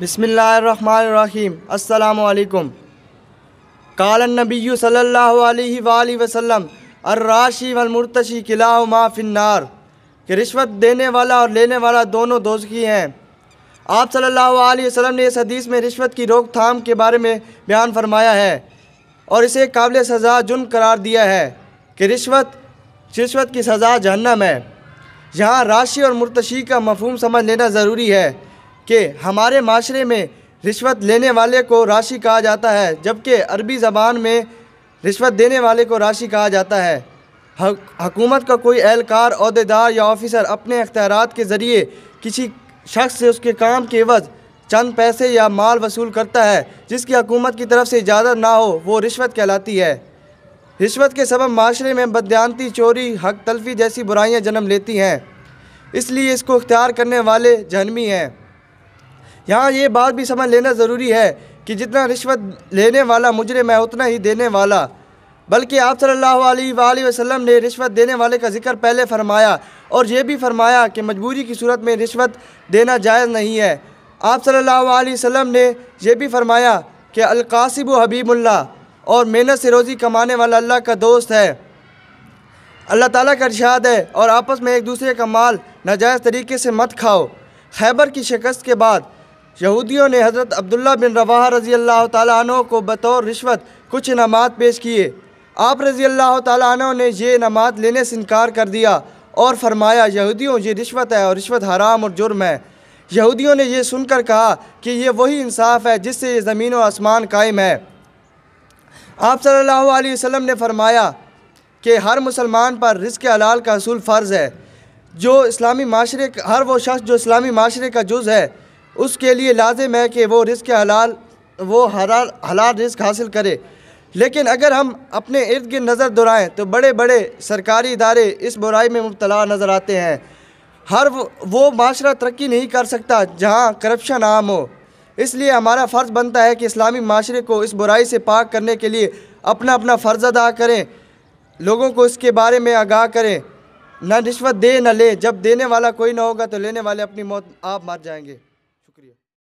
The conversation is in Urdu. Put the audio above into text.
بسم اللہ الرحمن الرحیم السلام علیکم قال النبی صلی اللہ علیہ وآلہ وسلم الراشی والمرتشی قلعہ فی النار کہ رشوت دینے والا اور لینے والا دونوں دوزخی ہیں آپ صلی اللہ علیہ وسلم نے اس حدیث میں رشوت کی روک تھام کے بارے میں بیان فرمایا ہے اور اسے قابل سزا جن قرار دیا ہے کہ رشوت رشوت کی سزا جہنم ہے یہاں راشی اور مرتشی کا مفہوم سمجھ لینا ضروری ہے کہ ہمارے معاشرے میں رشوت لینے والے کو راشی کہا جاتا ہے جبکہ عربی زبان میں رشوت دینے والے کو راشی کہا جاتا ہے حکومت کا کوئی اہلکار عہدیدار یا آفیسر اپنے اختیارات کے ذریعے کسی شخص سے اس کے کام کے عوض چند پیسے یا مال وصول کرتا ہے جس کی حکومت کی طرف سے اجازت نہ ہو وہ رشوت کہلاتی ہے رشوت کے سبب معاشرے میں بدیانتی چوری حق تلفی جیسی برائیاں جنم لیتی ہیں اس لیے اس کو اختیار کرنے والے جہنمی ہیں یہاں یہ بات بھی سمجھ لینا ضروری ہے کہ جتنا رشوت لینے والا مجرے میں اتنا ہی دینے والا بلکہ آپ صلی اللہ علیہ وآلہ وسلم نے رشوت دینے والے کا ذکر پہلے فرمایا اور یہ بھی فرمایا کہ مجبوری کی صورت میں رشوت دینا جائز نہیں ہے آپ صلی اللہ علیہ وسلم نے یہ بھی فرمایا کہ القاسب و حبیب اللہ اور محنت سے روزی کمانے والا اللہ کا دوست ہے اللہ تعالیٰ کا ارشاد ہے اور آپس میں ایک دوسرے کا مال ناجائز طریقے سے مت کھاؤ خیبر کی شکست کے بعد یہودیوں نے حضرت عبداللہ بن رواہ رضی اللہ تعالیٰ عنہ کو بطور رشوت کچھ انعامات پیش کیے آپ رضی اللہ تعالیٰ عنہ نے یہ انعامات لینے سے انکار کر دیا اور فرمایا یہودیوں یہ رشوت ہے اور رشوت حرام اور جرم ہے یہودیوں نے یہ سن کر کہا کہ یہ وہی انصاف ہے جس سے یہ زمین و آسمان قائم ہے آپ صلی اللہ علیہ وسلم نے فرمایا کہ ہر مسلمان پر رزق حلال کا حصول فرض ہے جو اسلامی معاشرے ہر وہ شخص جو اسلامی معاشرے کا جز ہے اس کے لیے لازم ہے کہ وہ رزق حلال وہ حلال رزق حاصل کرے لیکن اگر ہم اپنے ارد گرد نظر دورائیں تو بڑے بڑے سرکاری ادارے اس برائی میں مبتلا نظر آتے ہیں ہر وہ معاشرہ ترقی نہیں کر سکتا جہاں کرپشن عام ہو اس لیے ہمارا فرض بنتا ہے کہ اسلامی معاشرے کو اس برائی سے پاک کرنے کے لیے اپنا اپنا فرض ادا کریں لوگوں کو اس کے بارے میں آگاہ کریں نہ رشوت دے نہ لے جب دینے والا کوئی نہ ہوگا تو لینے والے اپنی موت آپ مار جائیں گے